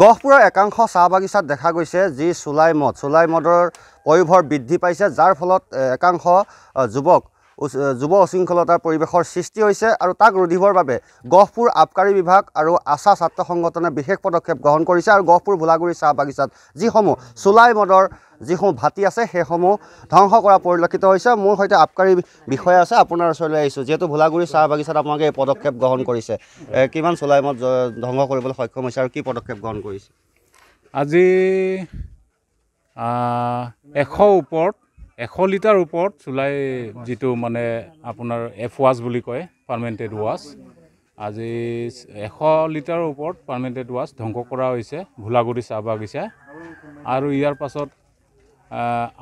গহপুৰৰ একাংশ চাহ বাগিচাত দেখা গৈছে যি চুলাই মদ চুলাই মদৰ পয়োভৰ বৃদ্ধি পাইছে যাৰ ফলত একাংশ যুৱক যুৱ উশৃংখলতাৰ পৰিৱেশৰ সৃষ্টি হৈছে আৰু তাক ৰোধিবৰ বাবে গহপুৰ আবকাৰী বিভাগ আৰু আশা ছাত্ৰ সংগঠনে বিশেষ পদক্ষেপ গ্ৰহণ কৰিছে আৰু গহপুৰ ভোলাগুৰি চাহ বাগিচাত যিসমূহ চোলাই মদৰ যিসমূহ ভাটি আছে সেইসমূহ ধ্বংস কৰা পৰিলক্ষিত হৈছে মোৰ সৈতে আবকাৰী বিষয়া আছে আপোনাৰ ওচৰলৈ আহিছোঁ যিহেতু ভোলাগুৰি চাহ বাগিচাত আপোনালোকে এই পদক্ষেপ গ্ৰহণ কৰিছে কিমান চোলাই মদ ধ্বংস কৰিবলৈ সক্ষম হৈছে আৰু কি পদক্ষেপ গ্ৰহণ কৰিছে আজি এশ ওপৰত এশ লিটাৰ ওপৰত চুলাই যিটো মানে আপোনাৰ এফ ৱাছ বুলি কয় পাৰ্মেণ্টেড ৱাছ আজি এশ লিটাৰৰ ওপৰত পাৰ্মেণ্টেড ৱাছ ধ্বংস কৰা হৈছে ঘোলাগুৰি চাহ বাগিচা আৰু ইয়াৰ পাছত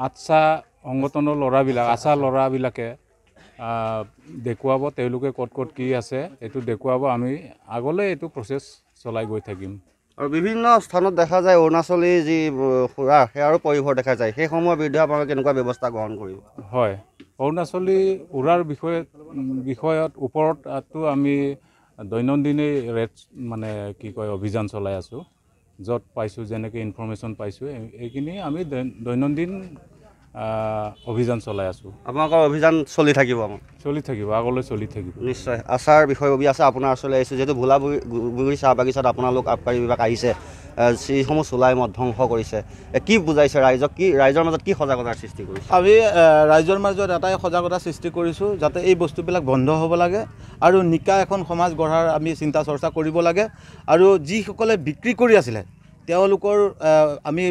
আচ্ছা সংগঠনৰ ল'ৰাবিলাক আশা ল'ৰাবিলাকে দেখুৱাব তেওঁলোকে ক'ত ক'ত কি আছে এইটো দেখুৱাব আমি আগলৈ এইটো প্ৰচেছ চলাই গৈ থাকিম আৰু বিভিন্ন স্থানত দেখা যায় অৰুণাচলী যি সুৰা সেয়াৰো পৰিসৰ দেখা যায় সেই সময়ৰ বিৰুদ্ধে আপোনালোকে কেনেকুৱা ব্যৱস্থা গ্ৰহণ কৰিব হয় অৰুণাচলী উৰাৰ বিষয়ে বিষয়ত ওপৰতো আমি দৈনন্দিন ৰেট মানে কি কয় অভিযান চলাই আছোঁ য'ত পাইছোঁ যেনেকৈ ইনফৰ্মেশ্যন পাইছোঁ এইখিনি আমি দৈনন্দিন অভিযান চলাই আছোঁ আপোনালোকৰ অভিযান চলি থাকিব চলি থাকিব আগলৈ চলি থাকিব নিশ্চয় আচাৰ বিষয় অভি আছে আপোনাৰ ওচৰলৈ আহিছোঁ যিহেতু ভোলা গুৰি চাহ বাগিচাত আপোনালোক আবকাৰী বিভাগ আহিছে যিসমূহ চলাই মদ ধ্বংস কৰিছে কি বুজাইছে ৰাইজক কি ৰাইজৰ মাজত কি সজাগতাৰ সৃষ্টি কৰিছে আমি ৰাইজৰ মাজত এটাই সজাগতা সৃষ্টি কৰিছোঁ যাতে এই বস্তুবিলাক বন্ধ হ'ব লাগে আৰু নিকা এখন সমাজ গঢ়াৰ আমি চিন্তা চৰ্চা কৰিব লাগে আৰু যিসকলে বিক্ৰী কৰি আছিলে তেওঁলোকৰ আমি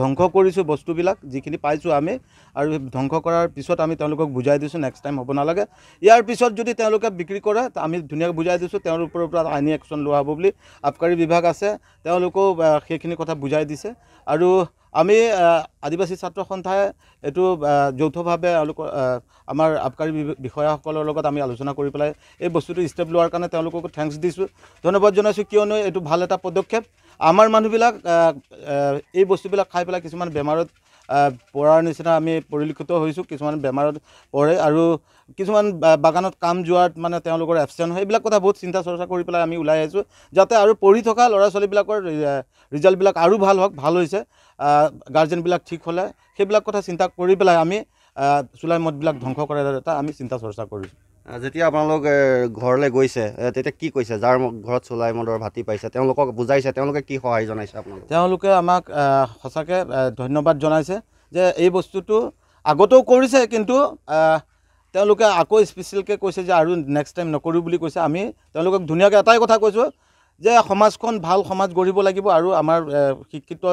ধ্বংস কৰিছোঁ বস্তুবিলাক যিখিনি পাইছোঁ আমি আৰু ধ্বংস কৰাৰ পিছত আমি তেওঁলোকক বুজাই দিছোঁ নেক্সট টাইম হ'ব নালাগে ইয়াৰ পিছত যদি তেওঁলোকে বিক্ৰী কৰে আমি ধুনীয়াকৈ বুজাই দিছোঁ তেওঁৰ ওপৰৰ পৰা আইনী একশ্যন লোৱা হ'ব বুলি আবকাৰী বিভাগ আছে তেওঁলোকেও সেইখিনি কথা বুজাই দিছে আৰু আমি আদিবাসী ছাত্ৰ সন্থাই এইটো যৌথভাৱে আমাৰ আবকাৰী বিষয়াসকলৰ লগত আমি আলোচনা কৰি পেলাই এই বস্তুটো ষ্টেপ লোৱাৰ কাৰণে তেওঁলোককো থেংকছ দিছোঁ ধন্যবাদ জনাইছোঁ কিয়নো এইটো ভাল এটা পদক্ষেপ আমাৰ মানুহবিলাক এই বস্তুবিলাক খাই পেলাই কিছুমান বেমাৰত পৰাৰ নিচিনা আমি পৰিলক্ষিত হৈছোঁ কিছুমান বেমাৰত পৰে আৰু কিছুমান বাগানত কাম যোৱাত মানে তেওঁলোকৰ এবচেণ্ট হয় এইবিলাক কথা বহুত চিন্তা চৰ্চা কৰি পেলাই আমি ওলাই আহিছোঁ যাতে আৰু পঢ়ি থকা ল'ৰা ছোৱালীবিলাকৰ ৰিজাল্টবিলাক আৰু ভাল হওক ভাল হৈছে গাৰ্জেনবিলাক ঠিক হ'লে সেইবিলাক কথা চিন্তা কৰি পেলাই আমি চুলাই মদবিলাক ধ্বংস কৰাৰ এটা আমি চিন্তা চৰ্চা কৰিছোঁ যেতিয়া আপোনালোক ঘৰলৈ গৈছে তেতিয়া কি কৈছে যাৰ ঘৰত চোলাই মদৰ ভাতি পাইছে তেওঁলোকক বুজাইছে তেওঁলোকে কি সহায় জনাইছে আপোনালোকে তেওঁলোকে আমাক সঁচাকৈ ধন্যবাদ জনাইছে যে এই বস্তুটো আগতেও কৰিছে কিন্তু তেওঁলোকে আকৌ স্পেচিয়েলকৈ কৈছে যে আৰু নেক্সট টাইম নকৰোঁ বুলি কৈছে আমি তেওঁলোকক ধুনীয়াকৈ এটাই কথা কৈছোঁ যে সমাজখন ভাল সমাজ গঢ়িব লাগিব আৰু আমাৰ শিক্ষিত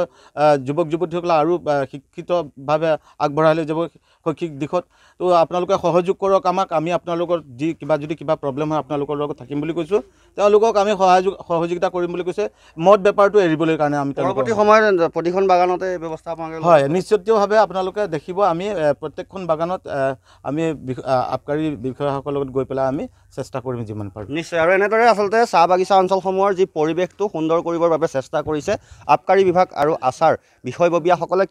যুৱক যুৱতীসকলে আৰু শিক্ষিতভাৱে আগবঢ়াই লৈ যাব শৈক্ষিক দিশত তো আপোনালোকে সহযোগ কৰক আমাক আমি আপোনালোকৰ যি কিবা যদি কিবা প্ৰব্লেম হয় আপোনালোকৰ লগত থাকিম বুলি কৈছোঁ তেওঁলোকক আমি সহযোগ সহযোগিতা কৰিম বুলি কৈছে মদ বেপাৰটো এৰিবলৈ কাৰণে আমি প্ৰতি সময় প্ৰতিখন বাগানতে ব্যৱস্থা হয় নিশ্চিতভাৱে আপোনালোকে দেখিব আমি প্ৰত্যেকখন বাগানত আমি আবকাৰী বিষয়াসকলৰ লগত গৈ পেলাই আমি চেষ্টা কৰিম যিমান পাৰোঁ নিশ্চয় আৰু এনেদৰে আচলতে চাহ বাগিচা অঞ্চলসমূহৰ যি পৰিৱেশটো সুন্দৰ কৰিবৰ বাবে চেষ্টা কৰিছে আবকাৰী বিভাগ আৰু আচাৰ বিষয়ববীয়াসকলে